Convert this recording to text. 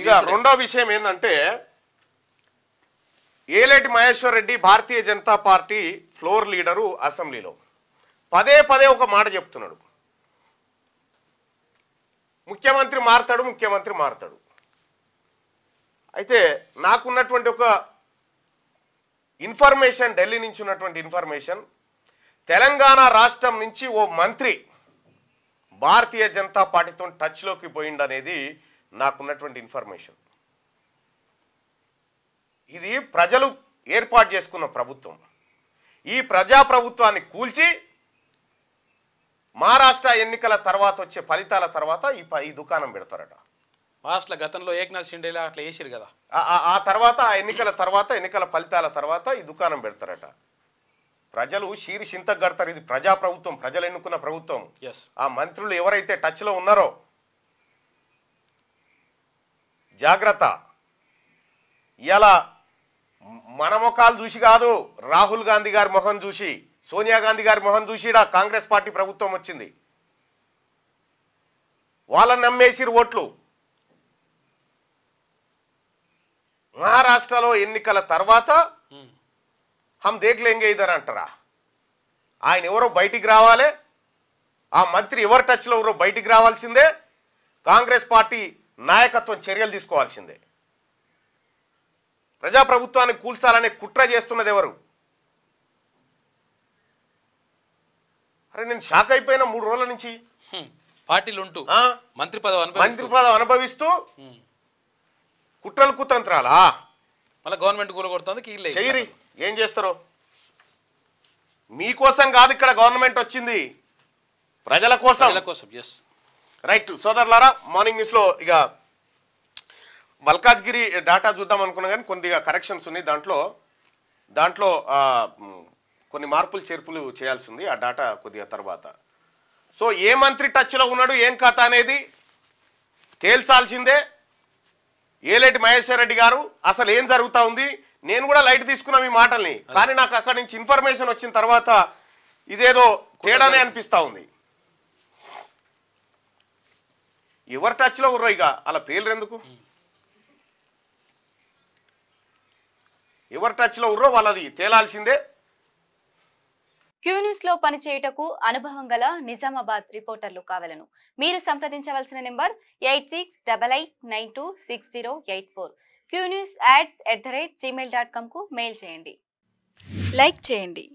ఇక రెండో విషయం ఏంటంటే ఏలేటి మహేశ్వర్ రెడ్డి భారతీయ జనతా పార్టీ ఫ్లోర్ లీడరు అసెంబ్లీలో పదే పదే ఒక మాట చెప్తున్నాడు ముఖ్యమంత్రి మారతాడు ముఖ్యమంత్రి మారతాడు అయితే నాకున్నటువంటి ఒక ఇన్ఫర్మేషన్ ఢిల్లీ నుంచి ఉన్నటువంటి ఇన్ఫర్మేషన్ తెలంగాణ రాష్ట్రం నుంచి ఓ మంత్రి భారతీయ జనతా పార్టీతో టచ్లోకి పోయిండనేది నాకున్నటువంటి ఇన్ఫర్మేషన్ ఇది ప్రజలు ఏర్పాటు చేసుకున్న ప్రభుత్వం ఈ ప్రజాప్రభుత్వాన్ని కూల్చి మహారాష్ట్ర ఎన్నికల తర్వాత వచ్చే ఫలితాల తర్వాత ఈ ఈ దుకాణం పెడతారట మహారాష్ట్ర గతంలో ఏక్నాథ్ షిండేలా అట్లా వేసారు కదా ఆ తర్వాత ఆ ఎన్నికల తర్వాత ఎన్నికల ఫలితాల తర్వాత ఈ దుకాణం పెడతారట ప్రజలు శీరి చింతకు కడతారు ఇది ప్రజాప్రభుత్వం ప్రజలు ఎన్నుకున్న ప్రభుత్వం ఆ మంత్రులు ఎవరైతే టచ్లో ఉన్నారో జాగ్రత్త ఇలా మన ముఖాలు చూసి కాదు రాహుల్ గాంధీ గారి మొహం చూసి సోనియా గాంధీ గారి మొహం చూసిడా కాంగ్రెస్ పార్టీ ప్రభుత్వం వచ్చింది వాళ్ళని నమ్మేసిరు ఓట్లు మహారాష్ట్రలో ఎన్నికల తర్వాత హమ్ దేగ్లేంగే ఇదర్ అంటారా ఆయన ఎవరో బయటికి రావాలి ఆ మంత్రి ఎవరి టచ్లో ఎవరో బయటికి రావాల్సిందే కాంగ్రెస్ పార్టీ నాయకత్వం చర్యలు తీసుకోవాల్సిందే ప్రజాప్రభుత్వాన్ని కూల్చాలనే కుట్ర చేస్తున్నది ఎవరు అరే నేను షాక్ అయిపోయిన మూడు రోజుల నుంచి పార్టీలు ఉంటూ మంత్రి పదవి మంత్రి పదవి అనుభవిస్తూ కుట్రలు కుతంత్రాలా మళ్ళీ గవర్నమెంట్ కూలగొడుతుంది చెయ్యి ఏం చేస్తారు మీకోసం కాదు ఇక్కడ గవర్నమెంట్ వచ్చింది ప్రజల కోసం ప్రజల కోసం ఎస్ రైట్ సోదరులారా మార్నింగ్ న్యూస్లో ఇక మల్కాజ్గిరి డాటా చూద్దాం అనుకున్నా కానీ కొద్దిగా కరెక్షన్స్ ఉన్నాయి దాంట్లో దాంట్లో కొన్ని మార్పులు చేర్పులు చేయాల్సి ఉంది ఆ డాటా కొద్దిగా తర్వాత సో ఏ మంత్రి టచ్లో ఉన్నాడు ఏం ఖాతా అనేది తేల్చాల్సిందే ఏలేటి మహేశ్వర్ రెడ్డి గారు అసలు ఏం జరుగుతూ ఉంది నేను కూడా లైట్ తీసుకున్నా మీ మాటల్ని కానీ నాకు అక్కడి నుంచి ఇన్ఫర్మేషన్ వచ్చిన తర్వాత ఇదేదో తేడానే అనిపిస్తూ ఉంది ఎవరు టచ్లో ఉర్రా ఇక అలా పేర్లు ఎందుకు ఎవరు టచ్లో ఉర్రో వాళ్ళది తేలాల్సిందే క్యూన్యూస్ లో పనిచేయుటకు అనుభవం గల నిజామాబాద్ రిపోర్టర్లు కావలను మీరు సంప్రదించవలసిన number eight six double eight nine two six zero eight four Q News ads at the rate Gmail dot కామ్కు మెయిల్ చేయండి లైక్ చేయండి